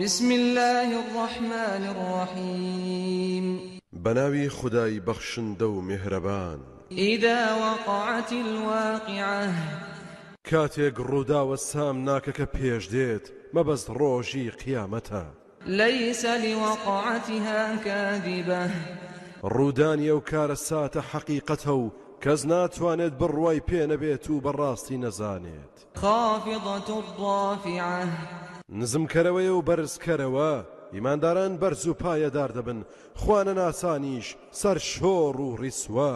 بسم الله الرحمن الرحيم بناوي خداي بخشن دو مهربان إذا وقعت الواقعة كاتيق رودا والسام ناكك بيش ديت بس روجي قيامتها ليس لوقعتها كاذبة رودان يوكار الساتة حقيقته كزنات واند بڕوای بين بيتو براستي نزانيت خافضة الرافعة نزمکەرەوەی و بەرزکەرەوە ئیمانداران بەرز و پایەدار دەبن خوانە ناسانیش سەر شۆڕ و ڕیسوە